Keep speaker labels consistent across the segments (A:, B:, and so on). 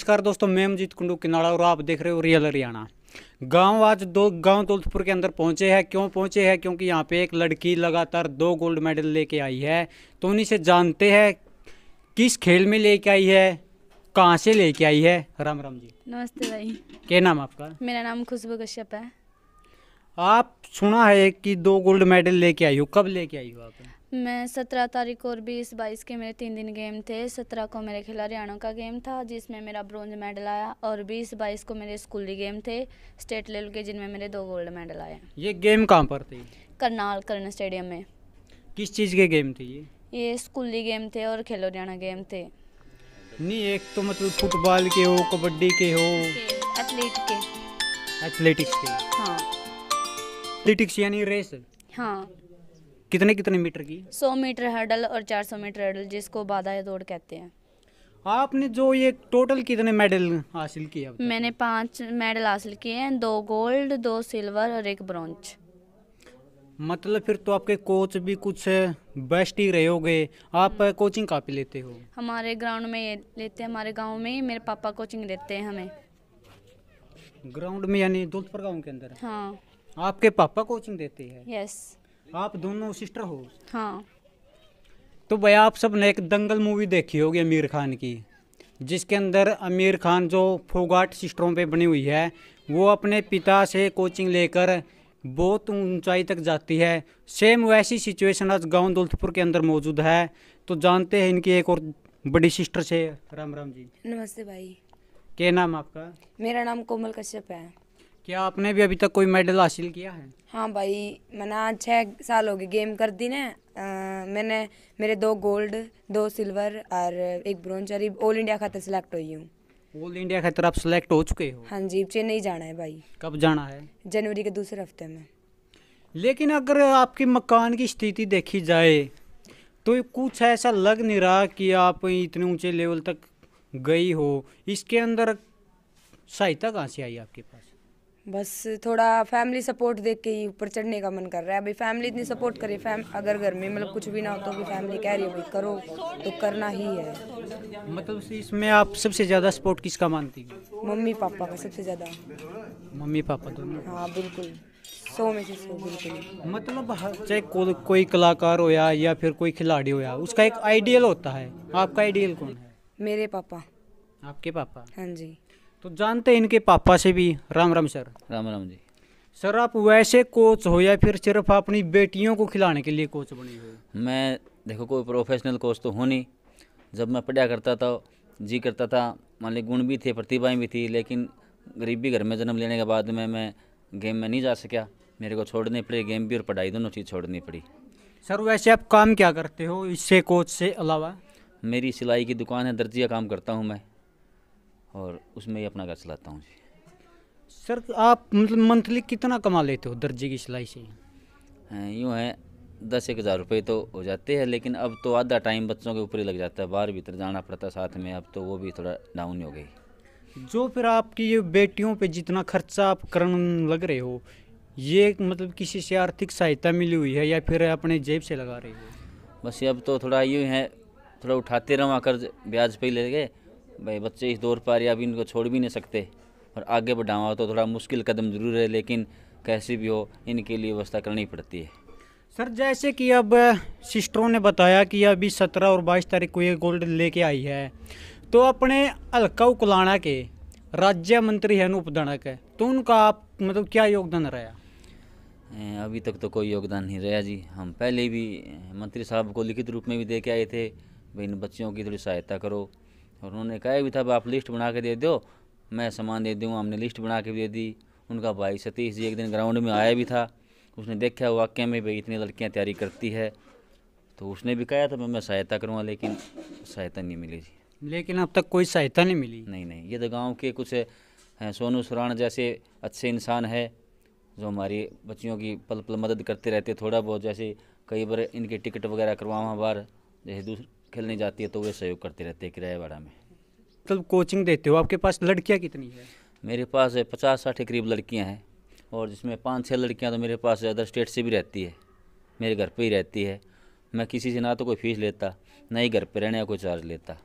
A: नमस्कार दोस्तों मैं अमजीत कुंडू किनाड़ा और आप देख रहे हो रियल हरियाणा गांव आज दो गांव दौलतपुर के अंदर पहुंचे हैं क्यों पहुंचे हैं क्योंकि यहाँ पे एक लड़की लगातार दो गोल्ड मेडल लेके आई है तो उन्हीं से जानते हैं किस खेल में लेके आई है कहां से लेके आई है राम राम जी नमस्ते भाई क्या नाम आपका
B: मेरा नाम खुशबू कश्यप है
A: आप सुना है कि दो गोल्ड मेडल लेके आई हो कब लेके आई हो आप
B: मैं सत्रह तारीख और बीस बाईस के मेरे तीन दिन गेम थे सत्रह को मेरे खेला हरियाणा का गेम था जिसमें मेरा ब्रॉन्ज मेडल आया और बीस बाईस को मेरे स्कूली गेम थे स्टेट लेवल के जिनमें मेरे दो गोल्ड मेडल आए
A: ये गेम कहाँ पर थी
B: करनाल करण स्टेडियम में
A: किस चीज़ के गेम थे ये
B: ये स्कूली गेम थे और खेलो हरियाणा गेम थे
A: नहीं एक तो मतलब फुटबॉल के हो कबड्डी के हो
B: एथलेटिक के
A: एथलेटिक्स के हाँ एथलेटिक्स यानी रेस हाँ कितने कितने मीटर की
B: सौ मीटर हर्डल और चार सौ मीटर हर्डल जिसको बाधा दौड़ कहते हैं
A: आपने जो ये टोटल कितने मेडल हासिल किए
B: मैंने पांच मेडल हासिल किए हैं दो गोल्ड दो सिल्वर और एक ब्रॉन्ज
A: मतलब फिर तो आपके कोच भी कुछ बेस्ट ही रहे होंगे आप कोचिंग काफी लेते हो
B: हमारे ग्राउंड में लेते हैं हमारे गांव में मेरे पापा कोचिंग देते हैं हमें
A: ग्राउंड में यानी के अंदर हाँ आपके पापा कोचिंग देते हैं यस आप दोनों सिस्टर हो हाँ तो भैया आप सब ने एक दंगल मूवी देखी होगी आमिर खान की जिसके अंदर आमिर खान जो फोगाट सिस्टरों पे बनी हुई है वो अपने पिता से कोचिंग लेकर बहुत ऊंचाई तक जाती है सेम वैसी सिचुएशन आज गांव दौलतपुर के अंदर मौजूद है तो जानते हैं इनकी एक और बड़ी सिस्टर से राम राम जी
B: नमस्ते भाई
A: क्या नाम आपका
B: मेरा नाम कोमल कश्यप है
A: क्या आपने भी अभी तक कोई मेडल हासिल किया है
B: हाँ भाई मैंने आज छः साल हो गए गेम कर दी ना मैंने मेरे दो गोल्ड दो सिल्वर और एक ब्रॉन्ज और ऑल इंडिया खातर सिलेक्ट हुई हूँ
A: ऑल इंडिया खातर आप सिलेक्ट हो चुके हो
B: हाँ जी चेन्नई जाना है भाई कब जाना है जनवरी के दूसरे हफ्ते में
A: लेकिन अगर आपके मकान की स्थिति देखी जाए तो कुछ ऐसा लग नहीं रहा कि आप इतने ऊंचे लेवल तक गई हो इसके अंदर सहायता कहाँ से आई आपके पास
B: बस थोड़ा फैमिली सपोर्ट देख के ही ऊपर चढ़ने का मन कर रहा है अभी फैमिली इतनी सपोर्ट करे फैम अगर घर में मतलब कुछ भी ना हो तो भी फैमिली कह रही है भाई करो तो करना ही है
A: मतलब इसमें आप सबसे ज़्यादा सपोर्ट किसका मानती हैं
B: मम्मी पापा का सबसे ज़्यादा
A: मम्मी पापा दोनों
B: हाँ बिल्कुल सो में से सो बिल्कुल मतलब
A: चाहे को, कोई कलाकार हो या, या फिर कोई खिलाड़ी हो या उसका एक आइडियल होता है आपका आइडियल कौन है मेरे पापा आपके पापा हाँ जी तो जानते हैं इनके पापा से भी राम राम सर राम राम जी सर आप वैसे कोच हो या फिर सिर्फ अपनी बेटियों को खिलाने के लिए कोच बने हो
C: मैं देखो कोई प्रोफेशनल कोच तो हो नहीं जब मैं पढ़ा करता था जी करता था मान ली गुण भी थे प्रतिभाएं भी थी लेकिन गरीबी घर में जन्म लेने के बाद में मैं गेम में नहीं जा सका मेरे को छोड़नी पड़ी गेम भी और पढ़ाई दोनों चीज़ छोड़नी पड़ी
A: सर वैसे आप काम क्या करते हो इससे कोच से अलावा
C: मेरी सिलाई की दुकान है दर्जिया काम करता हूँ मैं और उसमें ही अपना घर चलाता हूँ जी
A: सर आप मतलब मंथली कितना कमा लेते हो दर्जे की सिलाई से
C: यूँ है दस एक हज़ार रुपये तो हो जाते हैं लेकिन अब तो आधा टाइम बच्चों के ऊपर ही लग जाता है बाहर भीतर जाना पड़ता है साथ में अब तो वो भी थोड़ा डाउन हो गई जो फिर आपकी
A: ये बेटियों पे जितना खर्चा आप कर लग रहे हो ये मतलब किसी से आर्थिक सहायता मिली हुई है या फिर अपने जेब से लगा रहे हो
C: बस अब तो थोड़ा यूँ है थोड़ा उठाते रहो कर्ज ब्याज पे ले गए भाई बच्चे इस दौर पर या अभी इनको छोड़ भी नहीं सकते और आगे बढ़ावा तो थोड़ा मुश्किल कदम ज़रूर है लेकिन कैसे भी हो इनके लिए व्यवस्था करनी पड़ती है
A: सर जैसे कि अब सिस्टरों ने बताया कि अभी सत्रह और बाईस तारीख को ये गोल्ड लेके आई है तो अपने हल्का उकलाना के राज्य मंत्री है अनूप दणक है तो उनका आप मतलब क्या योगदान रहा
C: अभी तक तो कोई योगदान नहीं रहा जी हम पहले भी मंत्री साहब को लिखित रूप में भी दे के आए थे भाई इन बच्चियों की थोड़ी सहायता करो और उन्होंने कहा भी था आप लिस्ट बना के दे दो मैं सामान दे दूँ हमने लिस्ट बना के दे दी उनका भाई सतीश जी एक दिन ग्राउंड में आया भी था उसने देखा वाक्य में भाई इतनी लड़कियाँ तैयारी करती है तो उसने भी कहा था मैं सहायता करूँगा लेकिन सहायता नहीं मिली जी लेकिन अब तक कोई सहायता नहीं मिली नहीं नहीं ये तो गाँव के कुछ हैं सोनू सुरान जैसे अच्छे इंसान है जो हमारी बच्चियों की पल पल मदद करते रहते थोड़ा बहुत जैसे कई बार इनके टिकट वगैरह करवाओ बार जैसे दूसरे खेलने जाती है तो वे सहयोग करते रहते हैं किराए भाड़ा में
A: तो कोचिंग देते हो आपके पास लड़कियाँ कितनी है
C: मेरे पास पचास साठ के करीब लड़कियाँ हैं और जिसमें पाँच छः लड़कियाँ तो मेरे पास अदर स्टेट से भी रहती है मेरे घर पर ही रहती है मैं किसी से ना तो कोई फीस लेता ना ही घर पर रहने का कोई चार्ज लेता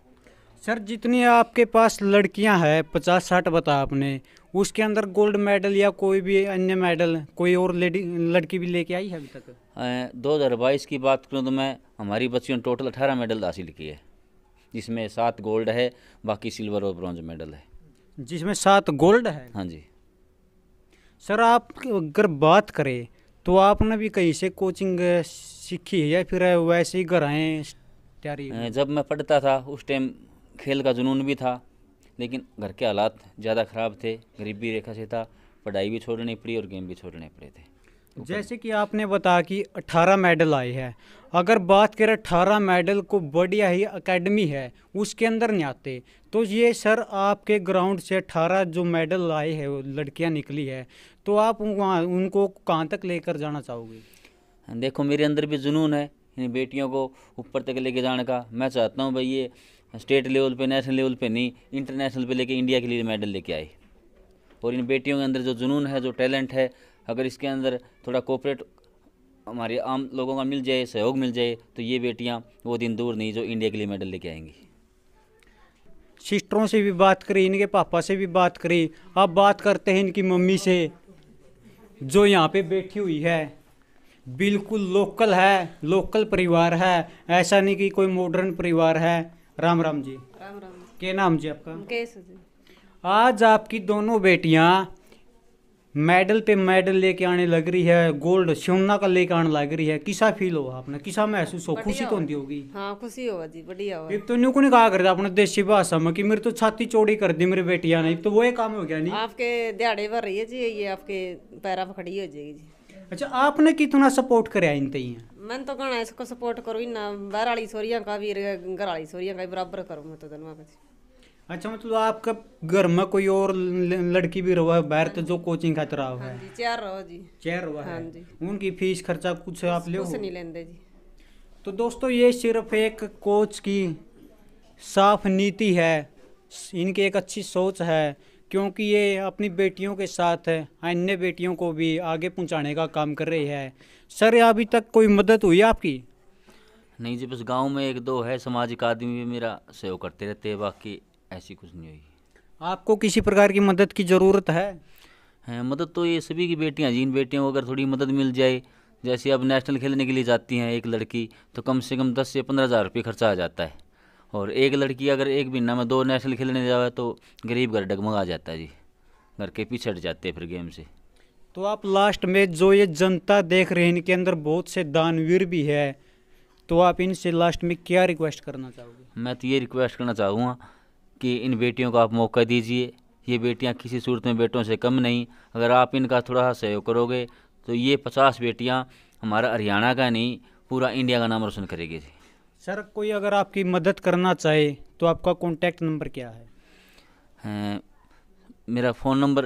A: सर जितनी आपके पास लड़कियां हैं पचास साठ बता आपने उसके अंदर गोल्ड मेडल या कोई भी अन्य मेडल कोई और लेडी लड़की भी लेके आई है अभी
C: तक दो हज़ार बाईस की बात करूँ तो मैं हमारी बच्चियों ने टोटल अठारह मेडल हासिल किए हैं जिसमें सात गोल्ड है बाकी सिल्वर और ब्रॉन्ज मेडल है
A: जिसमें सात गोल्ड है हाँ जी सर आप अगर बात करें तो आपने भी कहीं से कोचिंग सीखी है या फिर वैसे ही घर आए
C: तैयारी जब मैं पढ़ता था उस टाइम खेल का जुनून भी था लेकिन घर के हालात ज़्यादा ख़राब थे गरीबी रेखा से था पढ़ाई भी छोड़नी पड़ी और गेम भी छोड़ने पड़े थे
A: जैसे कि आपने बताया कि 18 मेडल आए हैं अगर बात करें 18 मेडल को बढ़िया ही एकेडमी है उसके अंदर नहीं आते तो ये सर आपके ग्राउंड से 18 जो मेडल आए हैं लड़कियाँ निकली है तो आप वहाँ उनको कहाँ तक लेकर जाना
C: चाहोगे देखो मेरे अंदर भी जुनून है इन बेटियों को ऊपर तक लेके जाने का मैं चाहता हूँ भाई ये स्टेट लेवल पे नेशनल लेवल पे नहीं इंटरनेशनल पे लेके इंडिया के लिए मेडल लेके आई और इन बेटियों के अंदर जो जुनून है जो टैलेंट है अगर इसके अंदर थोड़ा कोऑपरेट हमारे आम लोगों का मिल जाए सहयोग मिल जाए तो ये बेटियाँ वो दिन दूर नहीं जो इंडिया के लिए मेडल लेके आएंगी
A: सिस्टरों से भी बात करी इनके पापा से भी बात करी अब बात करते हैं इनकी मम्मी से जो यहाँ पे बैठी हुई है बिल्कुल लोकल है लोकल परिवार है ऐसा नहीं कि कोई मॉडर्न परिवार है राम राम जी राम राम क्या नाम जी आपका जी आज आपकी दोनों बेटियां मेडल पे मेडल लेके आने लग रही है गोल्ड सोना का लेके आने लग रही है किसा फील हो आपने किसा महसूस हो खुशी तो होती होगी
C: हाँ खुशी होगा जी बढ़िया होगा
A: तो न्यू को नहीं कहा करता अपने देसी भाषा में कि मेरे तो छाती चौड़ी कर दी मेरी बेटिया ने तो वो एक काम हो गया नहीं
C: आपके दिहाड़े भर रही है जी ये आपके पैरा खड़ी हो जाएगी जी अच्छा आपने
A: कितना सपोर्ट कराया इन तई
C: मैंने तो कहना इसको सपोर्ट करो इन बहर वाली सोरिया का भी घर वाली सोरिया का बराबर करो मैं तो धनवा
A: अच्छा मतलब आपका घर में कोई और लड़की भी रहा है बाहर तो जो कोचिंग खातर रहा हाँ जी चार रहो जी चेयर रहो है हाँ जी उनकी फीस खर्चा कुछ आप ले कुछ नहीं लेंदे जी तो दोस्तों ये सिर्फ एक कोच की साफ नीति है इनकी एक अच्छी सोच है क्योंकि ये अपनी बेटियों के साथ अन्य हाँ, बेटियों को भी आगे पहुंचाने का काम कर रही है सर अभी तक कोई मदद हुई आपकी
C: नहीं जी बस गांव में एक दो है सामाजिक आदमी भी मेरा सहयोग करते रहते हैं बाकी ऐसी कुछ नहीं हुई
A: आपको किसी प्रकार की मदद की ज़रूरत है
C: है मदद तो ये सभी की बेटियाँ जिन बेटियों को अगर थोड़ी मदद मिल जाए जैसे अब नेशनल खेलने के लिए जाती हैं एक लड़की तो कम से कम दस से पंद्रह हज़ार रुपये खर्चा आ जाता है और एक लड़की अगर एक महीना में दो नेशनल खेलने जावे तो गरीब घर डगमगा जाता है जी घर के पीछे हट जाते हैं फिर गेम से
A: तो आप लास्ट में जो ये जनता देख रहे हैं इनके अंदर बहुत से दानवीर भी है तो आप इनसे लास्ट में क्या रिक्वेस्ट करना
C: चाहोगे मैं तो ये रिक्वेस्ट करना चाहूँगा कि इन बेटियों को आप मौका दीजिए ये बेटियाँ किसी सूरत में बेटों से कम नहीं अगर आप इनका थोड़ा सा सहयोग करोगे तो ये पचास बेटियाँ हमारा हरियाणा का नहीं पूरा इंडिया का नाम रोशन करेगी
A: सर कोई अगर आपकी मदद करना चाहे तो आपका कॉन्टैक्ट नंबर क्या है
C: आ, मेरा फ़ोन नंबर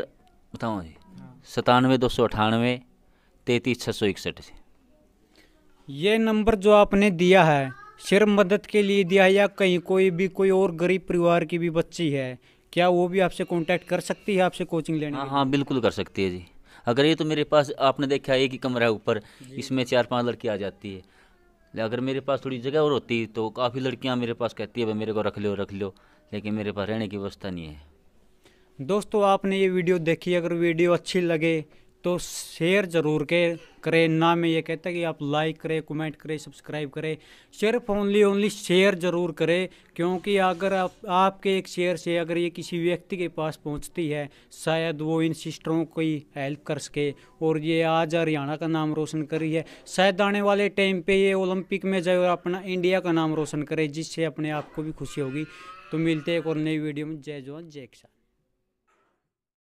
C: बताऊँ जी हाँ। सतानवे दो सौ अठानवे तैतीस छः सौ इकसठ
A: ये नंबर जो आपने दिया है सिर्फ मदद के लिए दिया है या कहीं कोई भी कोई और गरीब परिवार की भी बच्ची है क्या वो भी आपसे कांटेक्ट कर सकती है
C: आपसे कोचिंग लेने हाँ हाँ बिल्कुल कर सकती है जी अगर ये तो मेरे पास आपने देखा एक ही कमरा है ऊपर इसमें चार पांच लड़की आ जाती है अगर मेरे पास थोड़ी जगह और होती तो काफ़ी लड़कियां मेरे पास कहती है भाई मेरे को रख लो रख लो लेकिन मेरे पास रहने की व्यवस्था नहीं है
A: दोस्तों आपने ये वीडियो देखी अगर वीडियो अच्छी लगे तो शेयर ज़रूर के करें ना मैं ये कहता कि आप लाइक करें कमेंट करें सब्सक्राइब करें सिर्फ ओनली ओनली शेयर ज़रूर करें क्योंकि अगर आप आपके एक शेयर से अगर ये किसी व्यक्ति के पास पहुंचती है शायद वो इन सिस्टरों को ही हेल्प कर सके और ये आज हरियाणा का नाम रोशन करी है शायद आने वाले टाइम पर ये ओलंपिक में जाए और अपना इंडिया का नाम रोशन करे जिससे अपने आप को भी खुशी होगी तो मिलते एक और नई वीडियो में जय जवान जय किसान